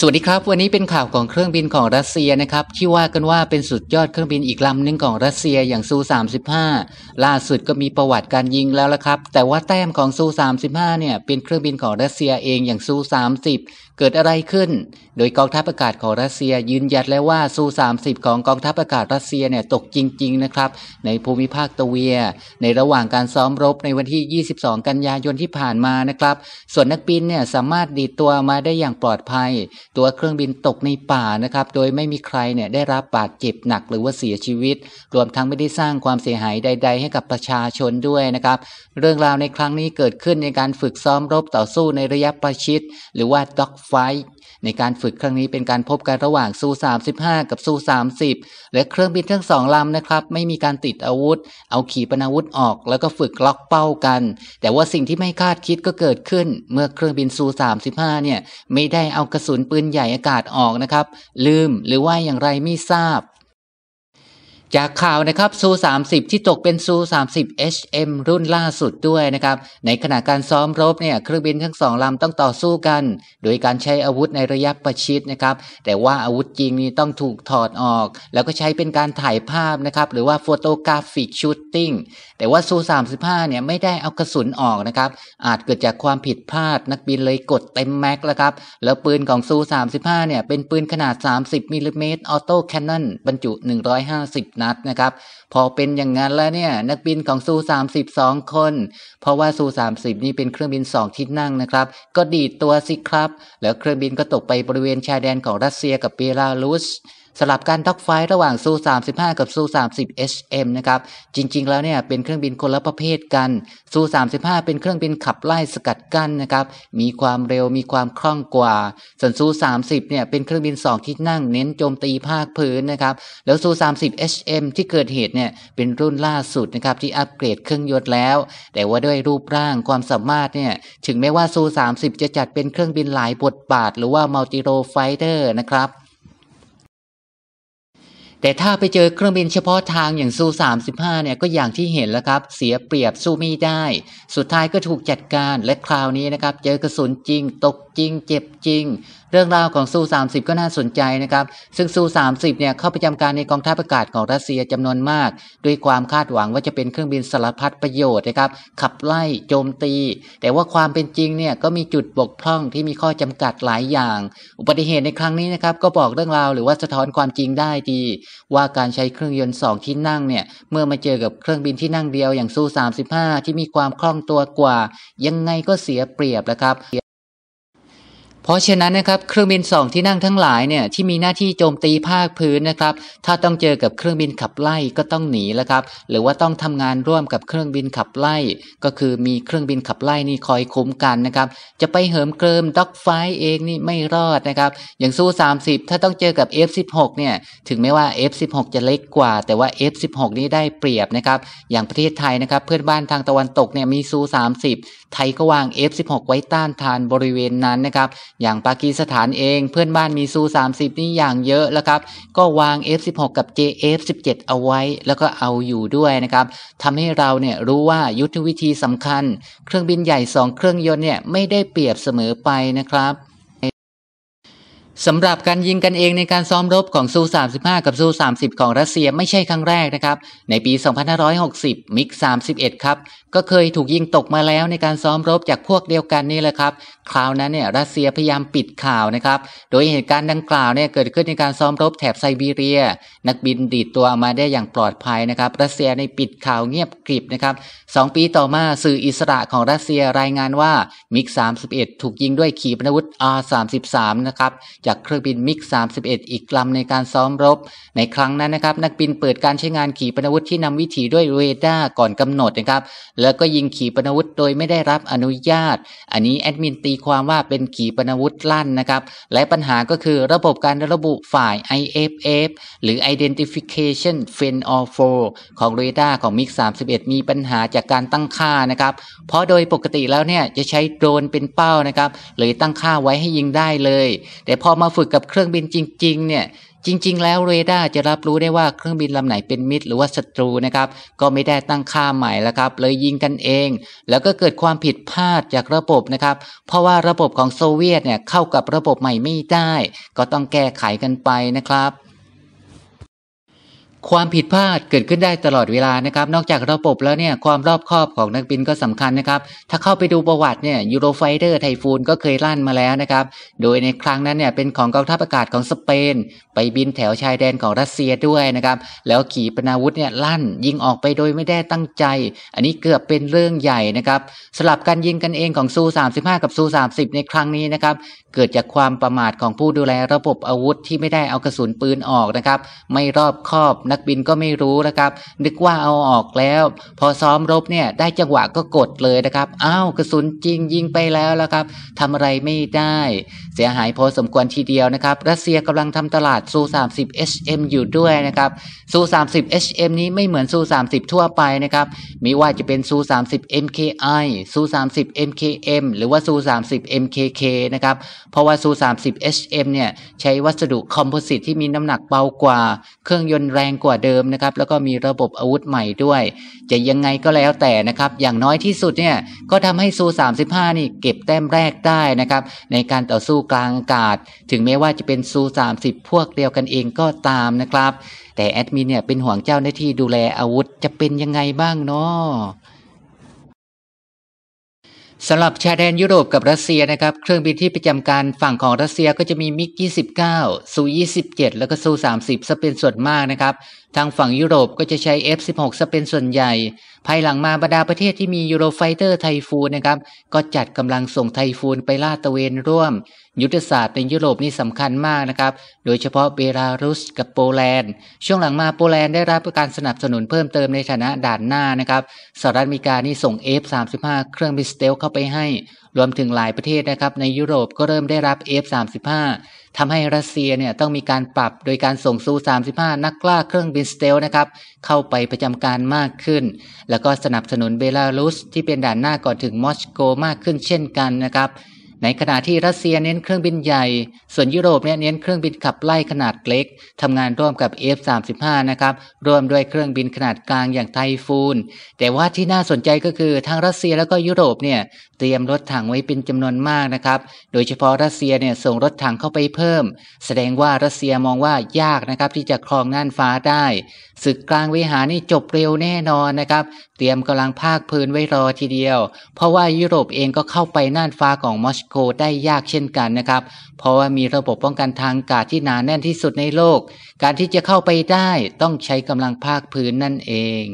สวัสดีครับวันนี้เป็นข่าวของเครื่องบินของรัสเซียนะครับที่ว่ากันว่าเป็นสุดยอดเครื่องบินอีกลำหนึ่งของรัสเซียอย่างซู35ล่าสุดก็มีประวัติการยิงแล้วละครับแต่ว่าแต้มของซู35เนี่ยเป็นเครื่องบินของรัสเซียเองอย่างซู30 เกิดอะไรขึ้น โดยกองทัพอากาศของรัสเซียยืนยันแล้วว่าซู30 ของกองทัพอากาศรัสเซียเนี่ยตกจริง ๆ นะครับในภูมิภาคตะเวีย ในระหว่างการซ้อมรบในวันที่22กันยายนที่ผ่านมานะครับส่วนนักบินเนี่ยสามารถดีดตัวมาได้อย่างปลอดภัยตัวเครื่องบินตกในป่านะครับ โดยไม่มีใครเนี่ยได้รับบาดเจ็บหนักหรือว่าเสียชีวิต รวมทั้งไม่ได้สร้างความเสียหายใดๆให้กับประชาชนด้วยนะครับ เรื่องราวในครั้งนี้เกิดขึ้นในการฝึกซ้อมรบต่อสู้ในระยะประชิดหรือว่าด็อกไฟในการฝึกครั้งนี้เป็นการพบกันระหว่างซู35 กับซู30 และเครื่องบินทั้งสองลำนะครับไม่มีการติดอาวุธ เอาขีปนาวุธออกแล้วก็ฝึกล็อกเป้ากัน แต่ว่าสิ่งที่ไม่คาดคิดก็เกิดขึ้น เมื่อเครื่องบินซู35เนี่ยไม่ได้เอากระสุนปืนใหญ่อากาศออกนะครับ ลืมหรือว่าอย่างไรไม่ทราบจากข่าวนะครับซู 30 ที่ตกเป็นซู30 HM รุ่นล่าสุดด้วยนะครับในขณะการซ้อมรบเนี่ยเครื่องบินทั้งสองลำต้องต่อสู้กันโดยการใช้อาวุธในระยะประชิดนะครับแต่ว่าอาวุธจริงนี่ต้องถูกถอดออก แล้วก็ใช้เป็นการถ่ายภาพนะครับหรือว่าโฟโตกราฟิกชูตติ้งแต่ว่าซู 35เนี่ยไม่ได้เอากระสุนออกนะครับอาจเกิดจากความผิดพลาดนักบินเลยกดเต็มแม็กแล้วครับแล้วปืนของซู35เนี่ยเป็นปืนขนาด30มิลลิเมตรออโต้แคนนอนบรรจุ 150นัดนะครับ พอเป็นอย่างนั้นแล้วเนี่ย นักบินของซู32 คน เพราะว่าซู30 นี่เป็นเครื่องบิน 2 ที่นั่งนะครับ ก็ดีดตัวสิครับ แล้วเครื่องบินก็ตกไปบริเวณชายแดนของรัสเซียกับเบลารุสสลับกันท็อกไฟระหว่างซู35กับซู30 HM นะครับจริงๆแล้วเนี่ยเป็นเครื่องบินคนละประเภทกันซู35เป็นเครื่องบินขับไล่สกัดกั้นนะครับมีความเร็วมีความคล่องกว่า ส่วนซู30เนี่ยเป็นเครื่องบิน 2 ที่นั่งเน้นโจมตีภาคพื้นนะครับแล้วซู30 HM ที่เกิดเหตุเนี่ยเป็นรุ่นล่าสุดนะครับที่อัปเกรดเครื่องยนต์แล้ว แต่ว่าด้วยรูปร่างความสามารถเนี่ยถึงแม้ว่าซู30จะจัดเป็นเครื่องบินหลายบทบาท หรือว่ามัลติโรไฟเตอร์นะครับแต่ถ้าไปเจอเครื่องบินเฉพาะทางอย่างซู 35เนี่ยก็อย่างที่เห็นแล้วครับเสียเปรียบสู้ไม่ได้ สุดท้ายก็ถูกจัดการและคราวนี้นะครับเจอกระสุนจริงตกจริงเจ็บจริงเรื่องราวของซู30ก็น่าสนใจนะครับซึ่งซู30เนี่ยเข้าประจำการในกองทัพอากาศของรัสเซียจำนวนมาก ด้วยความคาดหวังว่าจะเป็นเครื่องบินสารพัดประโยชน์นะครับขับไล่โจมตี แต่ว่าความเป็นจริงเนี่ยก็มีจุดบกพร่องที่มีข้อจำกัดหลายอย่าง อุบัติเหตุในครั้งนี้นะครับก็บอกเรื่องราวหรือว่าสะท้อนความจริงได้ดี ว่าการใช้เครื่องยนต์สองที่นั่งเนี่ยเมื่อมาเจอกับเครื่องบินที่นั่งเดียวอย่างซู35ที่มีความคล่องตัวกว่า ยังไงก็เสียเปรียบแล้วครับเพราะฉะนั้นนะครับเครื่องบินสองที่นั่งทั้งหลายเนี่ยที่มีหน้าที่โจมตีภาคพื้นนะครับถ้าต้องเจอกับเครื่องบินขับไล่ก็ต้องหนีแล้วครับหรือว่าต้องทำงานร่วมกับเครื่องบินขับไล่ก็คือมีเครื่องบินขับไล่นี่คอยคุ้มกันนะครับจะไปเหิมเกริมด็อกไฟเองนี่ไม่รอดนะครับอย่างสู้30ถ้าต้องเจอกับ F16 เนี่ยถึงแม้ว่า F16 จะเล็กกว่า แต่ว่า F16 นี่ได้เปรียบนะครับอย่างประเทศไทยนะครับเพื่อนบ้านทางตะวันตกเนี่ยมีซู30ไทยก็วาง F16 ไว้ต้านทานบริเวณนั้นนะครับอย่างปากีสถานเองเพื่อนบ้านมีซู 30 นี่อย่างเยอะแล้วครับก็วาง F16 กับ JF17 เอาไว้ แล้วก็เอาอยู่ด้วยนะครับทำให้เราเนี่ยรู้ว่ายุทธวิธีสำคัญ เครื่องบินใหญ่ 2 เครื่องยนต์เนี่ยไม่ได้เปรียบเสมอไปนะครับสำหรับการยิงกันเองในการซ้อมรบของซู35 กับซู30 ของรัสเซียไม่ใช่ครั้งแรกนะครับ ในปี 2560มิก31ครับก็เคยถูกยิงตกมาแล้วในการซ้อมรบจากพวกเดียวกันนี่แหละครับคราวนั้นเนี่ยรัสเซียพยายามปิดข่าวนะครับโดยเหตุการณ์ดังกล่าวเนี่ยเกิดขึ้นในการซ้อมรบแถบไซบีเรีย นักบินดีดตัวมาได้อย่างปลอดภัยนะครับรัสเซียในปิดข่าวเงียบกริบนะครับสองปีต่อมาสื่ออิสระของรัสเซียรายงานว่ามิก31ถูกยิงด้วยขีปนาวุธ R33 นะครับจากเครื่องบินมิก31อีกลำในการซ้อมรบ ในครั้งนั้นนะครับนักบินเปิดการใช้งานขีปนาวุธที่นำวิถีด้วยเรดาร์ก่อนกำหนดนะครับแล้วก็ยิงขีปนาวุธโดยไม่ได้รับอนุญาต อันนี้แอดมินตีความว่าเป็นขีปนาวุธลั่นนะครับและปัญหาก็คือระบบการระบุฝ่าย IFF หรือ Identification f e n o r 4ของเรดาร์ของมิก31มีปัญหาจากการตั้งค่านะครับเพราะโดยปกติแล้วเนี่ยจะใช้โดรนเป็นเป้านะครับหรือตั้งค่าไว้ให้ยิงได้เลย แต่พอมาฝึกกับเครื่องบินจริงๆ เนี่ย จริงๆ แล้วเรดาร์จะรับรู้ได้ว่าเครื่องบินลำไหนเป็นมิตร หรือว่าศัตรูนะครับ ก็ไม่ได้ตั้งค่าใหม่แล้วครับ เลยยิงกันเอง แล้วก็เกิดความผิดพลาดจากระบบนะครับ เพราะว่าระบบของโซเวียตเนี่ยเข้ากับระบบใหม่ไม่ได้ ก็ต้องแก้ไขกันไปนะครับความผิดพลาดเกิดขึ้นได้ตลอดเวลานะครับ นอกจากระบบแล้วเนี่ยความรอบคอบของนักบินก็สำคัญนะครับ ถ้าเข้าไปดูประวัติเนี่ยยูโรไฟเดอร์ไทฟูนก็เคยลั่นมาแล้วนะครับ โดยในครั้งนั้นเนี่ยเป็นของกองทัพอากาศของสเปน ไปบินแถวชายแดนของรัสเซียด้วยนะครับแล้วขี่ปนาวุธเนี่ยลั่นยิงออกไปโดยไม่ได้ตั้งใจ อันนี้เกือบเป็นเรื่องใหญ่นะครับสลับการยิงกันเองของซู35กับซู30ในครั้งนี้นะครับเกิดจากความประมาทของผู้ดูแลระบบอาวุธที่ไม่ได้เอากระสุนปืนออกนะครับไม่รอบคอบนันักบินก็ไม่รู้นะครับ นึกว่าเอาออกแล้ว พอซ้อมรบเนี่ย ได้จังหวะก็กดเลยนะครับ อ้าว กระสุนจริงยิงไปแล้วแล้วครับทำอะไรไม่ได้ เสียหายพอสมควรทีเดียวนะครับ รัสเซียกำลังทำตลาดซู30 HM อยู่ด้วยนะครับซู30 HM นี้ไม่เหมือนซู30 ทั่วไปนะครับมีว่าจะเป็นซู30 MKI ซู30 MKM หรือว่าซู30 MKK นะครับ เพราะว่าซู30 HM เนี่ยใช้วัสดุคอมโพสิตที่มีน้ำหนักเบากว่า เครื่องยนต์แรงกว่าเดิมนะครับแล้วก็มีระบบอาวุธใหม่ด้วยจะยังไงก็แล้วแต่นะครับอย่างน้อยที่สุดเนี่ยก็ทำให้ซู 35 นี่เก็บแต้มแรกได้นะครับในการต่อสู้กลางอากาศถึงแม้ว่าจะเป็นซู 30 พวกเดียวกันเองก็ตามนะครับแต่แอดมินเนี่ยเป็นห่วงเจ้าหน้าที่ดูแลอาวุธจะเป็นยังไงบ้างเนาะสำหรับชายแดนยุโรปกับรัสเซียนะครับ เครื่องบินที่ประจำการฝั่งของรัสเซียก็จะมีมิก29ซู27 แล้วก็ซู 30ซะเป็นส่วนมากนะครับ ทางฝั่งยุโรปก็จะใช้ F16 ซะเป็นส่วนใหญ่ภายหลังมาบรรดาประเทศที่มียูโรไฟเตอร์ไทฟูนนะครับก็จัดกำลังส่งไทฟูนไปลาดตระเวนร่วม ยุทธศาสตร์ในยุโรปนี่สำคัญมากนะครับโดยเฉพาะเบลารุสกับโปแลนด์ ช่วงหลังมาโปแลนด์ได้รับการสนับสนุนเพิ่มเติมในฐานะด่านหน้านะครับสหรัฐอเมริกานี่ส่ง F35 เครื่องบินสเตล เข้าไปให้รวมถึงหลายประเทศนะครับในยุโรปก็เริ่มได้รับ F35 ทำให้รัสเซียเนี่ยต้องมีการปรับโดยการส่งซู35 นักล่าเครื่องบินสเตลนะครับ เข้าไปประจำการมากขึ้น แล้วก็สนับสนุนเบลารุสที่เป็นด่านหน้าก่อนถึงมอสโก มากขึ้นเช่นกันนะครับในขณะที่รัสเซียเน้นเครื่องบินใหญ่ ส่วนยุโรปเน้นเครื่องบินขับไล่ขนาดเล็ก ทำงานร่วมกับ F35 นะครับ ร่วมด้วยเครื่องบินขนาดกลางอย่างไทฟูนแต่ว่าที่น่าสนใจก็คือทางรัสเซียแล้วก็ยุโรปเนี่ยเตรียมรถถังไว้เป็นจำนวนมากนะครับ โดยเฉพาะรัสเซียเนี่ยส่งรถถังเข้าไปเพิ่ม แสดงว่ารัสเซียมองว่ายากนะครับที่จะครองน่านฟ้าได้ศึกกลางวิหารนี่จบเร็วแน่นอนนะครับเตรียมกำลังภาคพื้นไว้รอทีเดียว เพราะว่ายุโรปเองก็เข้าไปน่านฟ้าของมอสโกได้ยากเช่นกันนะครับ เพราะว่ามีระบบป้องกันทางอากาศที่หนาแน่นที่สุดในโลก การที่จะเข้าไปได้ต้องใช้กำลังภาคพื้นนั่นเอง